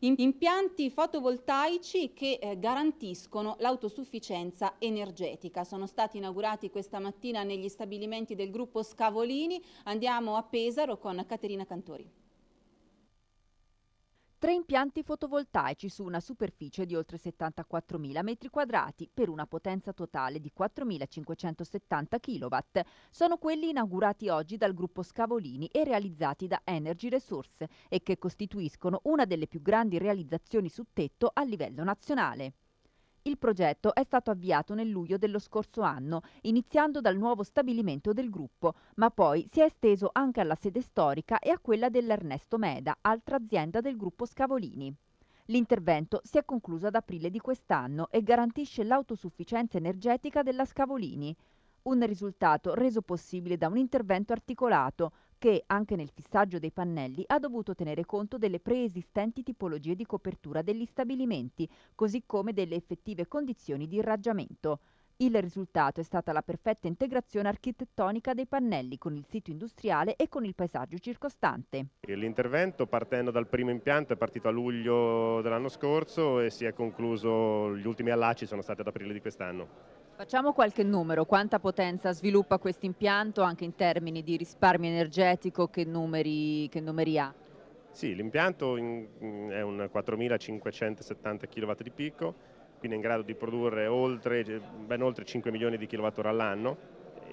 Impianti fotovoltaici che eh, garantiscono l'autosufficienza energetica. Sono stati inaugurati questa mattina negli stabilimenti del gruppo Scavolini. Andiamo a Pesaro con Caterina Cantori. Tre impianti fotovoltaici su una superficie di oltre 74.000 m2 per una potenza totale di 4.570 kW sono quelli inaugurati oggi dal gruppo Scavolini e realizzati da Energy Resource e che costituiscono una delle più grandi realizzazioni su tetto a livello nazionale. Il progetto è stato avviato nel luglio dello scorso anno, iniziando dal nuovo stabilimento del gruppo, ma poi si è esteso anche alla sede storica e a quella dell'Ernesto Meda, altra azienda del gruppo Scavolini. L'intervento si è concluso ad aprile di quest'anno e garantisce l'autosufficienza energetica della Scavolini, un risultato reso possibile da un intervento articolato che anche nel fissaggio dei pannelli ha dovuto tenere conto delle preesistenti tipologie di copertura degli stabilimenti, così come delle effettive condizioni di irraggiamento. Il risultato è stata la perfetta integrazione architettonica dei pannelli con il sito industriale e con il paesaggio circostante. L'intervento partendo dal primo impianto è partito a luglio dell'anno scorso e si è concluso, gli ultimi allacci sono stati ad aprile di quest'anno. Facciamo qualche numero, quanta potenza sviluppa questo impianto anche in termini di risparmio energetico, che numeri, che numeri ha? Sì, l'impianto mm, è un 4.570 kW di picco, quindi è in grado di produrre oltre, eh, ben oltre 5 milioni di kWh all'anno,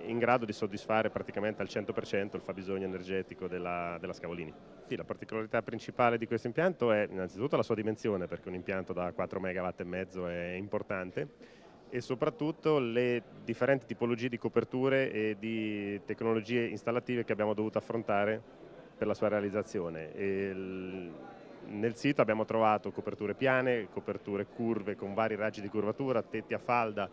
in grado di soddisfare praticamente al 100% il fabbisogno energetico della, della Scavolini. Sì, la particolarità principale di questo impianto è innanzitutto la sua dimensione, perché un impianto da 4,5 MW è importante, e soprattutto le differenti tipologie di coperture e di tecnologie installative che abbiamo dovuto affrontare per la sua realizzazione. Il, nel sito abbiamo trovato coperture piane, coperture curve con vari raggi di curvatura, tetti a falda,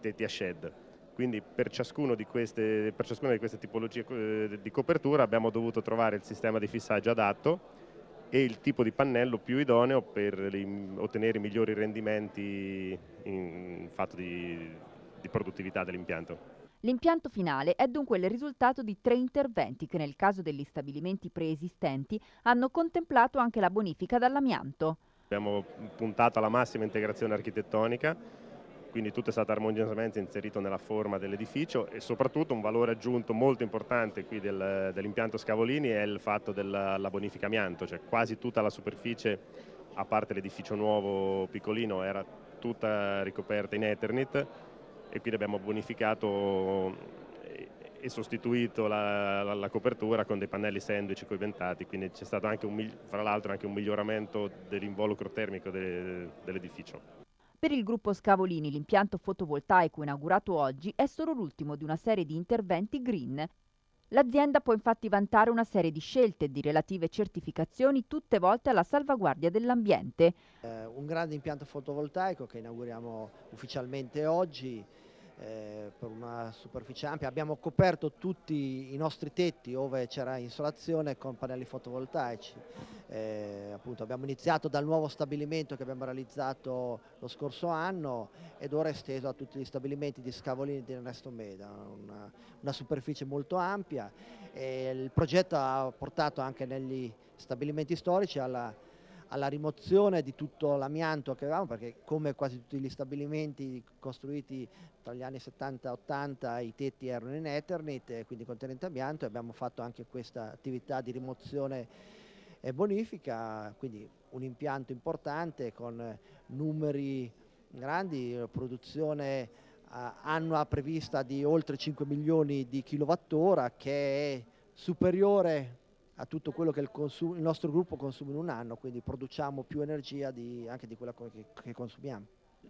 tetti a shed. Quindi per, di queste, per ciascuna di queste tipologie eh, di copertura abbiamo dovuto trovare il sistema di fissaggio adatto e il tipo di pannello più idoneo per ottenere migliori rendimenti in fatto di, di produttività dell'impianto. L'impianto finale è dunque il risultato di tre interventi che nel caso degli stabilimenti preesistenti hanno contemplato anche la bonifica dall'amianto. Abbiamo puntato alla massima integrazione architettonica quindi tutto è stato armoniosamente inserito nella forma dell'edificio e soprattutto un valore aggiunto molto importante qui del, dell'impianto Scavolini è il fatto della bonifica amianto, cioè quasi tutta la superficie, a parte l'edificio nuovo piccolino, era tutta ricoperta in Eternit e quindi abbiamo bonificato e sostituito la, la, la, copertura con dei pannelli sandwich coibentati, quindi c'è stato anche un, fra l'altro anche un miglioramento dell'involucro termico de, dell'edificio. Per il gruppo Scavolini l'impianto fotovoltaico inaugurato oggi è solo l'ultimo di una serie di interventi green. L'azienda può infatti vantare una serie di scelte e di relative certificazioni tutte volte alla salvaguardia dell'ambiente. Eh, un grande impianto fotovoltaico che inauguriamo ufficialmente oggi eh, per una superficie ampia. Abbiamo coperto tutti i nostri tetti dove c'era insolazione con pannelli fotovoltaici. Eh, appunto, abbiamo iniziato dal nuovo stabilimento che abbiamo realizzato lo scorso anno ed ora è esteso a tutti gli stabilimenti di Scavolini e di Ernesto Meda, una, una superficie molto ampia e il progetto ha portato anche negli stabilimenti storici alla, alla rimozione di tutto l'amianto che avevamo, perché come quasi tutti gli stabilimenti costruiti tra gli anni 70 e 80 i tetti erano in Eternit, quindi contenente amianto e abbiamo fatto anche questa attività di rimozione bonifica, quindi un impianto importante con numeri grandi, produzione eh, annua prevista di oltre 5 milioni di kilowattora che è superiore a tutto quello che il, consumo, il nostro gruppo consuma in un anno, quindi produciamo più energia di, anche di quella che, che consumiamo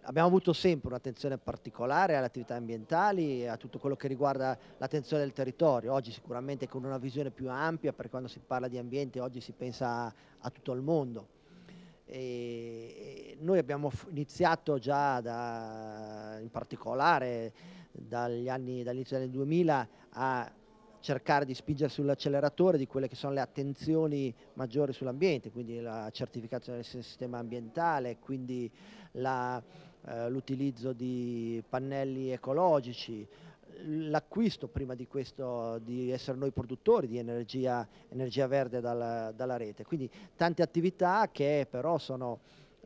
abbiamo avuto sempre un'attenzione particolare alle attività ambientali e a tutto quello che riguarda l'attenzione del territorio. Oggi sicuramente con una visione più ampia, perché quando si parla di ambiente oggi si pensa a tutto il mondo. E noi abbiamo iniziato già da, in particolare dall'inizio dall degli anni 2000 a cercare di spingere sull'acceleratore di quelle che sono le attenzioni maggiori sull'ambiente, quindi la certificazione del sistema ambientale, quindi la, eh, l'utilizzo di pannelli ecologici, l'acquisto prima di questo di essere noi produttori di energia, energia verde dalla, dalla rete. Quindi tante attività che però sono...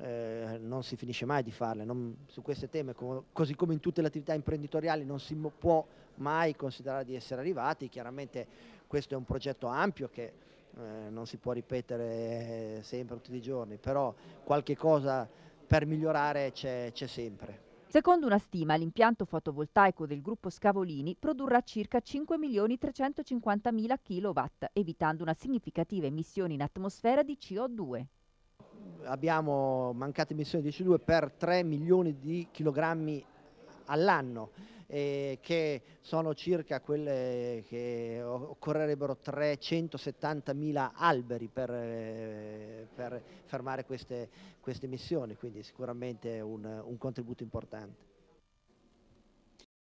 Eh, non si finisce mai di farle. Non, su questi temi, così come in tutte le attività imprenditoriali, non si può mai considerare di essere arrivati. Chiaramente questo è un progetto ampio che eh, non si può ripetere sempre tutti i giorni, però qualche cosa per migliorare c'è sempre. Secondo una stima, l'impianto fotovoltaico del gruppo Scavolini produrrà circa 5.350.000 kW, evitando una significativa emissione in atmosfera di CO2. Abbiamo mancate emissioni di CO2 per 3 milioni di chilogrammi all'anno eh, che sono circa quelle che occorrerebbero 370.000 alberi per, eh, per fermare queste, queste, missioni, quindi sicuramente un, un contributo importante.